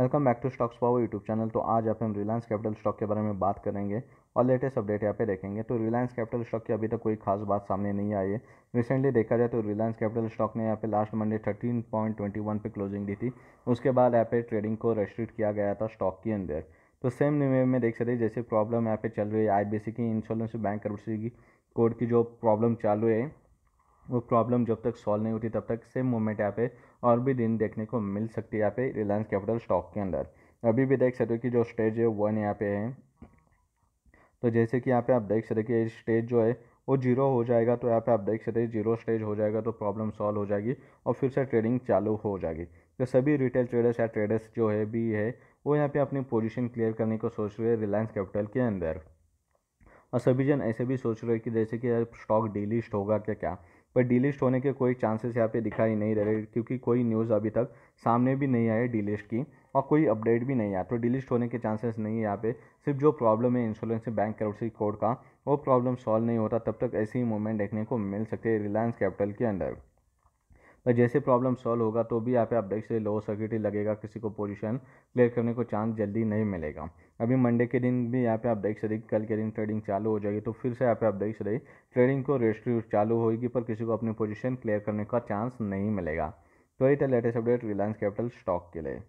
welcome back to Stocks Power YouTube channel तो आज आप हम रिलायंस कैपिटल स्टॉक के बारे में बात करेंगे और लेटेस्ट अपडेट यहाँ पे देखेंगे तो रिलायंस कैपिटल स्टॉक की अभी तक कोई खास बात सामने नहीं आई है रिसेंटली देखा जाए तो रिलायंस कैपिटल स्टॉक ने यहाँ पे last Monday thirteen point twenty one पे क्लोजिंग दी थी उसके बाद यहाँ पे ट्रेडिंग को रेस्ट्रिक्ट किया गया था स्टॉक के अंदर तो सेम वे में देख सकते जैसे प्रॉब्लम यहाँ पे चल रही है आई की इंश्योरेंस बैंक करप्सी की कोड की जो प्रॉब्लम चालू है वो प्रॉब्लम जब तक सॉल्व नहीं होती तब तक सेम मूवमेंट यहाँ पे और भी दिन देखने को मिल सकती है यहाँ पे रिलायंस कैपिटल स्टॉक के अंदर अभी भी देख सकते हो कि जो स्टेज है वन यहाँ पे है तो जैसे कि यहाँ पे आप देख सकते कि स्टेज जो है वो जीरो हो जाएगा तो यहाँ पे आप देख सकते हो जीरो स्टेज हो जाएगा तो प्रॉब्लम सॉल्व हो जाएगी और फिर से ट्रेडिंग चालू हो जाएगी तो सभी रिटेल ट्रेडर्स या ट्रेडर्स जो है भी है वो यहाँ पे अपनी पोजीशन क्लियर करने को सोच रहे हैं रिलायंस कैपिटल के अंदर और सभी जन ऐसे भी सोच रहे हैं कि जैसे कि स्टॉक डीलिस्ट होगा क्या क्या पर डीलिस्ट होने के कोई चांसेस यहाँ पे दिखाई नहीं दे रहे क्योंकि कोई न्यूज़ अभी तक सामने भी नहीं आई डीलिस्ट की और कोई अपडेट भी नहीं आया तो डिलिस्ट होने के चांसेस नहीं है यहाँ पे सिर्फ जो प्रॉब्लम है इंश्योरेंस बैंक करप्सी कोड का वो प्रॉब्लम सॉल्व नहीं होता तब तक ऐसी मूवमेंट देखने को मिल सकती है रिलायंस कैपिटल के अंदर पर जैसे प्रॉब्लम सॉल्व होगा तो भी यहाँ पे देख सकते लो सर्किट ही लगेगा किसी को पोजीशन क्लियर करने को चांस जल्दी नहीं मिलेगा अभी मंडे के दिन भी यहाँ पे आप देख सकते कल के दिन ट्रेडिंग चालू हो जाएगी तो फिर से यहाँ पे आप देख सकते ट्रेडिंग को रजिस्ट्री चालू होगी पर किसी को अपनी पोजिशन क्लियर करने का चांस नहीं मिलेगा तो यही था latest update Reliance Capital stock के लिए